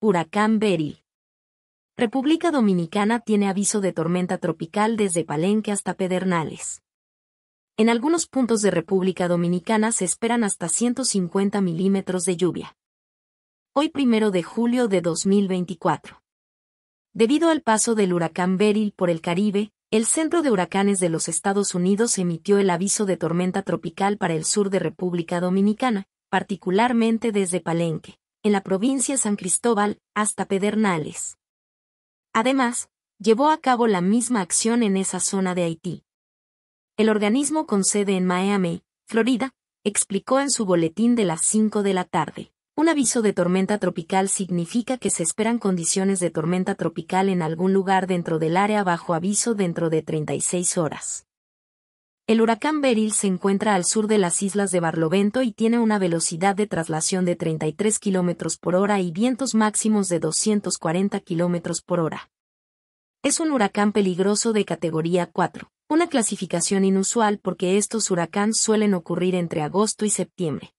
Huracán Beryl. República Dominicana tiene aviso de tormenta tropical desde Palenque hasta Pedernales. En algunos puntos de República Dominicana se esperan hasta 150 milímetros de lluvia. Hoy primero de julio de 2024. Debido al paso del huracán Beryl por el Caribe, el Centro de Huracanes de los Estados Unidos emitió el aviso de tormenta tropical para el sur de República Dominicana, particularmente desde Palenque en la provincia San Cristóbal, hasta Pedernales. Además, llevó a cabo la misma acción en esa zona de Haití. El organismo con sede en Miami, Florida, explicó en su boletín de las 5 de la tarde. Un aviso de tormenta tropical significa que se esperan condiciones de tormenta tropical en algún lugar dentro del área bajo aviso dentro de 36 horas. El huracán Beryl se encuentra al sur de las islas de Barlovento y tiene una velocidad de traslación de 33 km por hora y vientos máximos de 240 km por hora. Es un huracán peligroso de categoría 4, una clasificación inusual porque estos huracanes suelen ocurrir entre agosto y septiembre.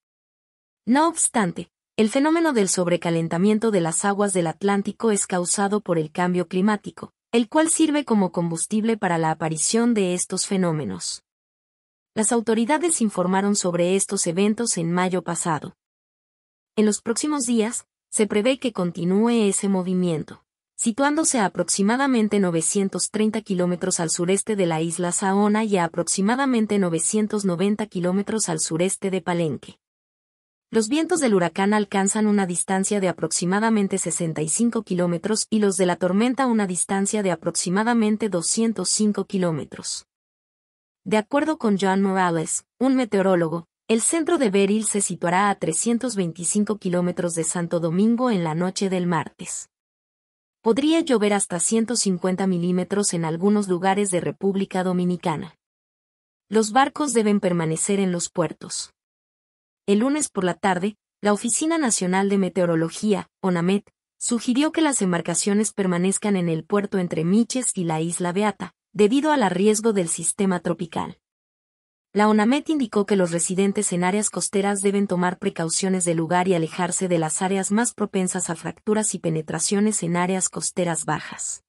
No obstante, el fenómeno del sobrecalentamiento de las aguas del Atlántico es causado por el cambio climático, el cual sirve como combustible para la aparición de estos fenómenos. Las autoridades informaron sobre estos eventos en mayo pasado. En los próximos días, se prevé que continúe ese movimiento, situándose a aproximadamente 930 kilómetros al sureste de la isla Saona y a aproximadamente 990 kilómetros al sureste de Palenque. Los vientos del huracán alcanzan una distancia de aproximadamente 65 kilómetros y los de la tormenta una distancia de aproximadamente 205 kilómetros. De acuerdo con John Morales, un meteorólogo, el centro de Beryl se situará a 325 kilómetros de Santo Domingo en la noche del martes. Podría llover hasta 150 milímetros en algunos lugares de República Dominicana. Los barcos deben permanecer en los puertos. El lunes por la tarde, la Oficina Nacional de Meteorología, ONAMET, sugirió que las embarcaciones permanezcan en el puerto entre Miches y la Isla Beata, debido al arriesgo del sistema tropical. La ONAMET indicó que los residentes en áreas costeras deben tomar precauciones de lugar y alejarse de las áreas más propensas a fracturas y penetraciones en áreas costeras bajas.